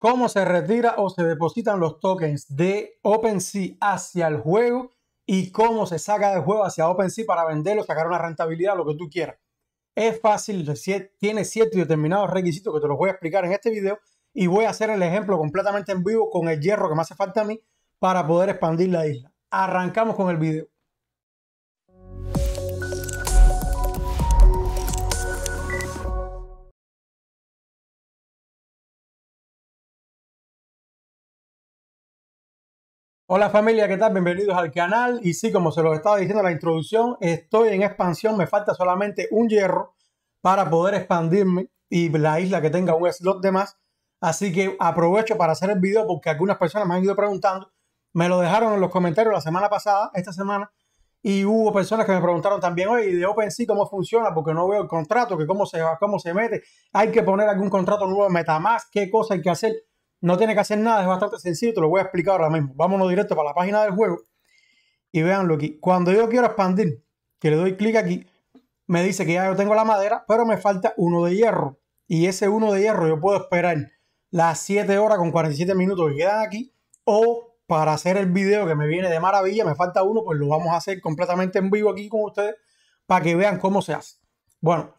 cómo se retira o se depositan los tokens de OpenSea hacia el juego y cómo se saca del juego hacia OpenSea para venderlo, sacar una rentabilidad, lo que tú quieras. Es fácil, tiene siete determinados requisitos que te los voy a explicar en este video y voy a hacer el ejemplo completamente en vivo con el hierro que me hace falta a mí para poder expandir la isla. Arrancamos con el video. Hola familia, ¿qué tal? Bienvenidos al canal. Y sí, como se los estaba diciendo en la introducción, estoy en expansión. Me falta solamente un hierro para poder expandirme y la isla que tenga un slot de más. Así que aprovecho para hacer el video porque algunas personas me han ido preguntando. Me lo dejaron en los comentarios la semana pasada, esta semana. Y hubo personas que me preguntaron también, oye, ¿y de OpenSea cómo funciona? Porque no veo el contrato, que cómo se, cómo se mete. Hay que poner algún contrato nuevo en MetaMask, qué cosa hay que hacer. No tiene que hacer nada, es bastante sencillo, te lo voy a explicar ahora mismo. Vámonos directo para la página del juego y lo aquí. Cuando yo quiero expandir, que le doy clic aquí, me dice que ya yo tengo la madera, pero me falta uno de hierro. Y ese uno de hierro yo puedo esperar las 7 horas con 47 minutos que quedan aquí o para hacer el video que me viene de maravilla, me falta uno, pues lo vamos a hacer completamente en vivo aquí con ustedes para que vean cómo se hace. Bueno,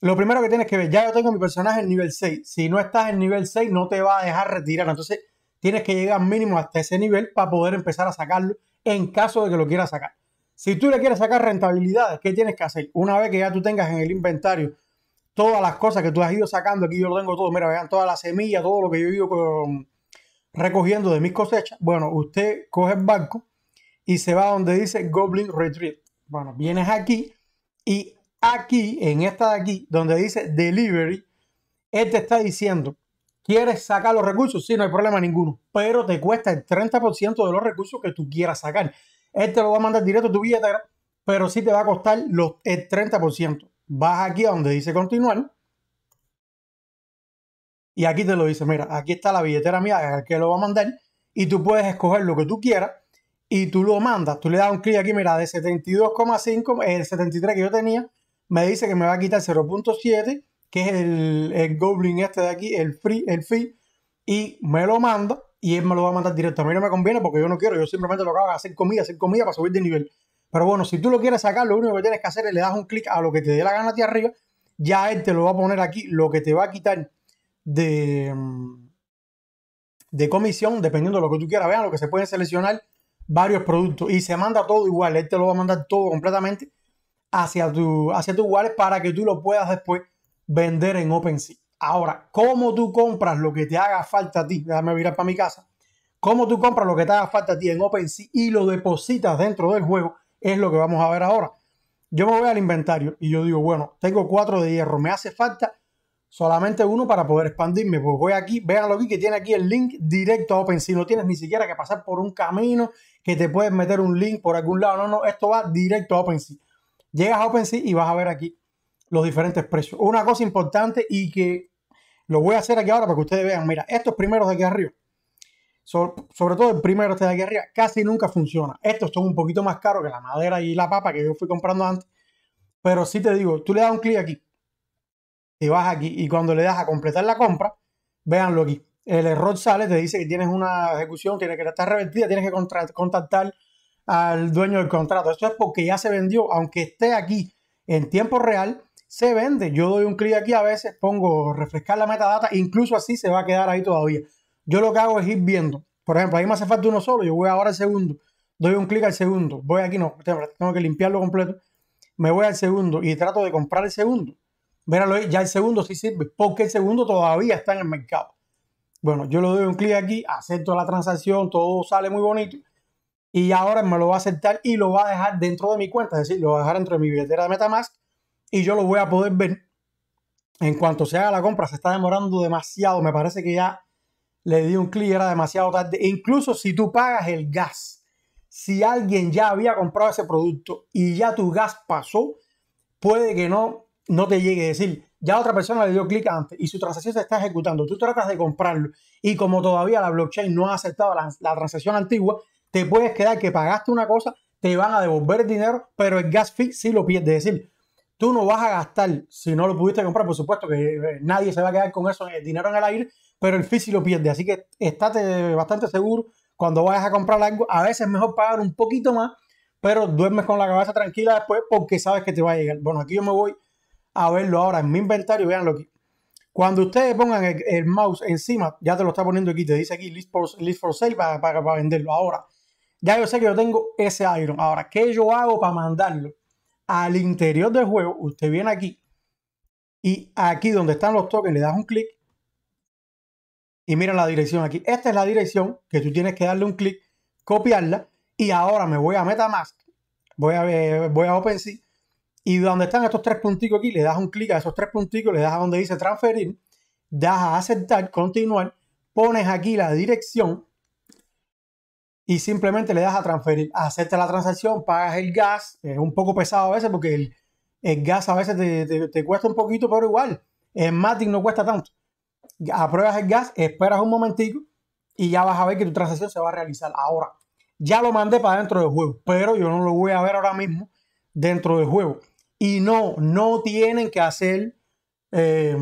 lo primero que tienes que ver, ya yo tengo mi personaje en nivel 6. Si no estás en nivel 6, no te va a dejar retirar. Entonces, tienes que llegar mínimo hasta ese nivel para poder empezar a sacarlo en caso de que lo quieras sacar. Si tú le quieres sacar rentabilidad, ¿qué tienes que hacer? Una vez que ya tú tengas en el inventario todas las cosas que tú has ido sacando, aquí yo lo tengo todo, mira, vean todas las semillas, todo lo que yo he ido recogiendo de mis cosechas, bueno, usted coge el banco y se va donde dice Goblin Retreat. Bueno, vienes aquí y aquí, en esta de aquí, donde dice delivery, él te está diciendo, ¿quieres sacar los recursos? Sí, no hay problema ninguno, pero te cuesta el 30% de los recursos que tú quieras sacar. Él te lo va a mandar directo a tu billetera, pero sí te va a costar los, el 30%. Vas aquí a donde dice continuar. Y aquí te lo dice, mira, aquí está la billetera mía que lo va a mandar y tú puedes escoger lo que tú quieras y tú lo mandas. Tú le das un clic aquí, mira, de 72,5, el 73 que yo tenía, me dice que me va a quitar 0.7, que es el, el, Goblin este de aquí, el free, el fee, y me lo manda y él me lo va a mandar directo. A mí no me conviene porque yo no quiero, yo simplemente lo que hago hacer comida, hacer comida para subir de nivel. Pero bueno, si tú lo quieres sacar, lo único que tienes que hacer es le das un clic a lo que te dé la gana a arriba, ya él te lo va a poner aquí, lo que te va a quitar de, de comisión, dependiendo de lo que tú quieras. Vean lo que se puede seleccionar varios productos y se manda todo igual, él te lo va a mandar todo completamente hacia tu, hacia tu wallet para que tú lo puedas después vender en OpenSea. Ahora, ¿cómo tú compras lo que te haga falta a ti? Déjame mirar para mi casa. ¿Cómo tú compras lo que te haga falta a ti en OpenSea y lo depositas dentro del juego? Es lo que vamos a ver ahora. Yo me voy al inventario y yo digo, bueno, tengo cuatro de hierro, me hace falta solamente uno para poder expandirme. Pues voy aquí, véanlo aquí que tiene aquí el link directo a OpenSea. No tienes ni siquiera que pasar por un camino que te puedes meter un link por algún lado. No, no, esto va directo a OpenSea. Llegas a OpenSea y vas a ver aquí los diferentes precios. Una cosa importante y que lo voy a hacer aquí ahora para que ustedes vean. Mira, estos primeros de aquí arriba, sobre, todo el primero este de aquí arriba, casi nunca funciona. Estos son un poquito más caros que la madera y la papa que yo fui comprando antes. Pero sí te digo, tú le das un clic aquí, y vas aquí y cuando le das a completar la compra, véanlo aquí. El error sale, te dice que tienes una ejecución, tiene que estar revertida, tienes que contactar al dueño del contrato. Esto es porque ya se vendió, aunque esté aquí en tiempo real, se vende. Yo doy un clic aquí a veces, pongo refrescar la metadata, incluso así se va a quedar ahí todavía. Yo lo que hago es ir viendo. Por ejemplo, ahí me hace falta uno solo, yo voy ahora al segundo, doy un clic al segundo, voy aquí, no, tengo que limpiarlo completo, me voy al segundo y trato de comprar el segundo. Míralo, ya el segundo sí sirve, porque el segundo todavía está en el mercado. Bueno, yo le doy un clic aquí, acepto la transacción, todo sale muy bonito y ahora me lo va a aceptar y lo va a dejar dentro de mi cuenta, es decir, lo va a dejar dentro de mi billetera de Metamask y yo lo voy a poder ver. En cuanto se haga la compra, se está demorando demasiado, me parece que ya le di un clic, era demasiado tarde. E incluso si tú pagas el gas, si alguien ya había comprado ese producto y ya tu gas pasó, puede que no, no te llegue. Es decir, ya otra persona le dio clic antes y su transacción se está ejecutando. Tú tratas de comprarlo y como todavía la blockchain no ha aceptado la transacción antigua, te puedes quedar que pagaste una cosa, te van a devolver el dinero, pero el gas fee sí lo pierdes. Es decir, tú no vas a gastar si no lo pudiste comprar, por supuesto que eh, nadie se va a quedar con eso, el eh, dinero en el aire, pero el fee sí lo pierde. Así que estate bastante seguro cuando vayas a comprar algo. A veces es mejor pagar un poquito más, pero duermes con la cabeza tranquila después porque sabes que te va a llegar. Bueno, aquí yo me voy a verlo ahora en mi inventario, veanlo aquí. Cuando ustedes pongan el, mouse encima, ya te lo está poniendo aquí, te dice aquí list for, list for sale para venderlo. Ahora, ya yo sé que yo tengo ese iron. Ahora, ¿qué yo hago para mandarlo? Al interior del juego, usted viene aquí y aquí donde están los tokens le das un clic y mira la dirección aquí. Esta es la dirección que tú tienes que darle un clic, copiarla y ahora me voy a Metamask, voy a, voy a OpenSea y donde están estos tres puntitos aquí le das un clic a esos tres puntitos, le das a donde dice transferir, das a aceptar, continuar, pones aquí la dirección y simplemente le das a transferir, acepta la transacción, pagas el gas, es un poco pesado a veces porque el, gas a veces te, cuesta un poquito, pero igual, En Matic no cuesta tanto. Apruebas el gas, esperas un momentico y ya vas a ver que tu transacción se va a realizar ahora. Ya lo mandé para dentro del juego, pero yo no lo voy a ver ahora mismo dentro del juego. Y no, no tienen que hacer eh,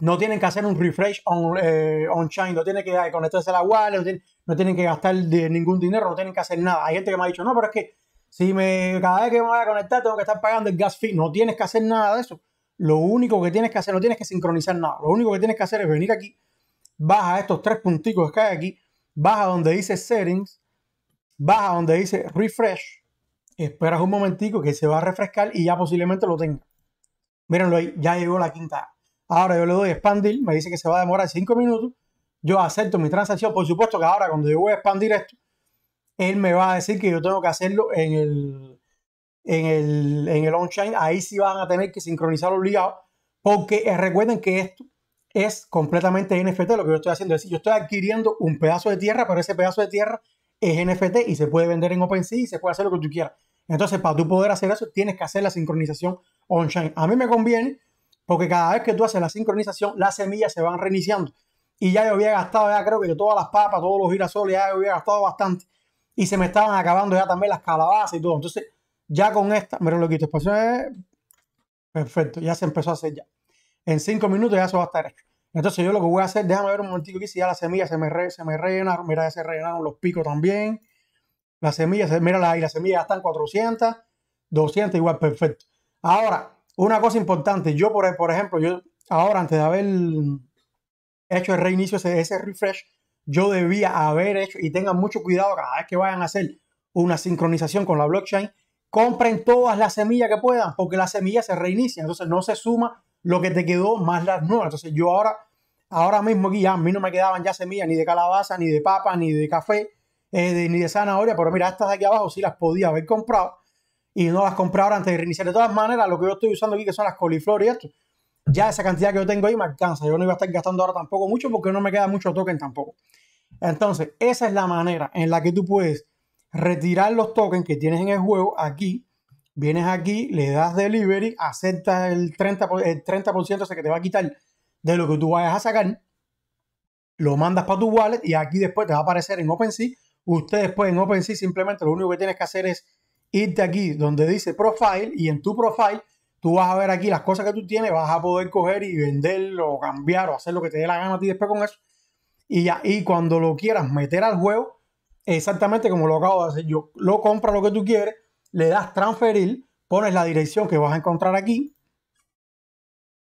no tienen que hacer un refresh on, eh, chain, no tienen que conectarse a la wallet, no tienen, que gastar de ningún dinero, no tienen que hacer nada. Hay gente que me ha dicho, no, pero es que si me, cada vez que me voy a conectar tengo que estar pagando el gas fee. No tienes que hacer nada de eso. Lo único que tienes que hacer, no tienes que sincronizar nada. Lo único que tienes que hacer es venir aquí, baja estos tres punticos que hay aquí, baja donde dice settings, baja donde dice refresh, esperas un momentico que se va a refrescar y ya posiblemente lo tenga. Mírenlo ahí, ya llegó la quinta. Ahora yo le doy expandir, me dice que se va a demorar 5 minutos. Yo acepto mi transacción. Por supuesto que ahora cuando yo voy a expandir esto, él me va a decir que yo tengo que hacerlo en el, en el, on-chain. Ahí sí van a tener que sincronizarlo obligado. Porque eh, recuerden que esto es completamente NFT lo que yo estoy haciendo. Es decir, yo estoy adquiriendo un pedazo de tierra, pero ese pedazo de tierra es NFT y se puede vender en OpenSea y se puede hacer lo que tú quieras. Entonces, para tú poder hacer eso, tienes que hacer la sincronización on-chain. A mí me conviene porque cada vez que tú haces la sincronización, las semillas se van reiniciando. Y ya yo había gastado, ya creo que todas las papas, todos los girasoles, ya yo había gastado bastante. Y se me estaban acabando ya también las calabazas y todo. Entonces, ya con esta, mira lo quito. te pues, eh, perfecto, ya se empezó a hacer ya. En cinco minutos ya se va a estar Entonces, yo lo que voy a hacer, déjame ver un momentito aquí si ya las semillas se me, re, se me rellenaron. Mira, ya se rellenaron los picos también. Las semillas, mira, ahí las semillas ya están 400, 200, igual perfecto. Ahora, una cosa importante, yo e, por, ejemplo, yo ahora antes de haber hecho el reinicio, ese, ese refresh, yo debía haber hecho, y tengan mucho cuidado cada vez que vayan a hacer una sincronización con la blockchain, compren todas las semillas que puedan, porque las semillas se reinician, entonces no se suma lo que te quedó más las nuevas. Entonces yo ahora, ahora mismo aquí ya, a mí no me quedaban ya semillas ni de calabaza, ni de papa, ni de café, eh, ni de zanahoria, pero mira, estas de aquí abajo sí las podía haber comprado y no las ahora antes de reiniciar. De todas maneras, lo que yo estoy usando aquí, que son las coliflores y esto, ya esa cantidad que yo tengo ahí me alcanza. Yo no iba a estar gastando ahora tampoco mucho porque no me queda mucho token tampoco. Entonces, esa es la manera en la que tú puedes retirar los tokens que tienes en el juego aquí. Vienes aquí, le das delivery, aceptas el 30%, el 30 o que te va a quitar de lo que tú vayas a sacar. Lo mandas para tu wallet y aquí después te va a aparecer en OpenSea. Ustedes pueden en OpenSea simplemente lo único que tienes que hacer es irte aquí donde dice profile y en tu profile tú vas a ver aquí las cosas que tú tienes, vas a poder coger y venderlo, o cambiar o hacer lo que te dé la gana a ti después con eso. Y, ya, y cuando lo quieras meter al juego, exactamente como lo acabo de hacer yo, lo compra lo que tú quieres, le das transferir, pones la dirección que vas a encontrar aquí.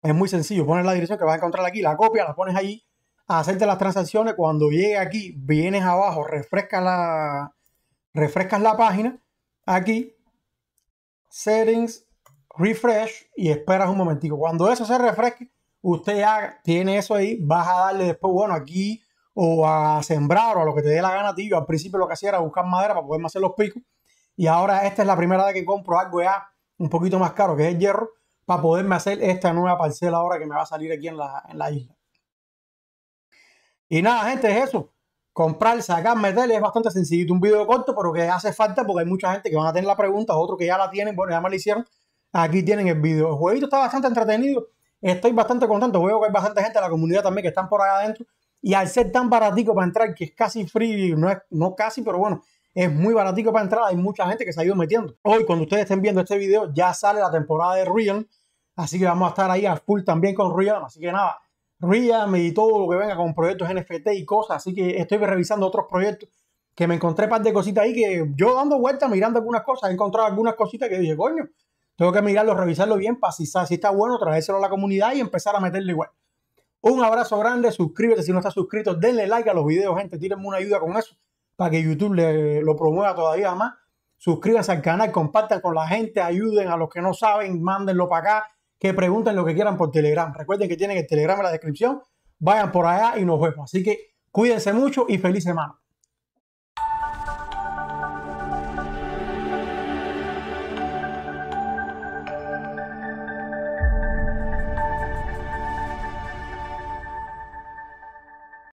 Es muy sencillo, pones la dirección que vas a encontrar aquí, la copia, la pones allí, a hacerte las transacciones. Cuando llegue aquí, vienes abajo, la, refrescas la página aquí, settings, refresh y esperas un momentico. Cuando eso se refresque, usted ya tiene eso ahí, vas a darle después, bueno, aquí o a sembrar o a lo que te dé la gana, tío. Al principio lo que hacía era buscar madera para poderme hacer los picos. Y ahora esta es la primera vez que compro algo ya un poquito más caro, que es el hierro, para poderme hacer esta nueva parcela ahora que me va a salir aquí en la, en la isla. Y nada, gente, es eso comprar, sacar, meterle, es bastante sencillito. Un video corto, pero que hace falta porque hay mucha gente que van a tener la pregunta, otros que ya la tienen, bueno, ya me la hicieron. Aquí tienen el video. El jueguito está bastante entretenido. Estoy bastante contento. Veo que hay bastante gente de la comunidad también que están por allá adentro. Y al ser tan baratico para entrar, que es casi free, no es no casi, pero bueno, es muy baratico para entrar. Hay mucha gente que se ha ido metiendo. Hoy, cuando ustedes estén viendo este video, ya sale la temporada de Real. Así que vamos a estar ahí a full también con Real. Así que nada, Realme y todo lo que venga con proyectos NFT y cosas. Así que estoy revisando otros proyectos que me encontré un par de cositas ahí que yo dando vueltas, mirando algunas cosas, he encontrado algunas cositas que dije, coño, tengo que mirarlo, revisarlo bien para si, está bueno, traérselo a la comunidad y empezar a meterle igual. Un abrazo grande, suscríbete si no estás suscrito, denle like a los videos, gente, tírenme una ayuda con eso para que YouTube lo promueva todavía más. Suscríbanse al canal, compartan con la gente, ayuden a los que no saben, mándenlo para acá que pregunten lo que quieran por Telegram. Recuerden que tienen el Telegram en la descripción. Vayan por allá y nos vemos. Así que cuídense mucho y feliz semana.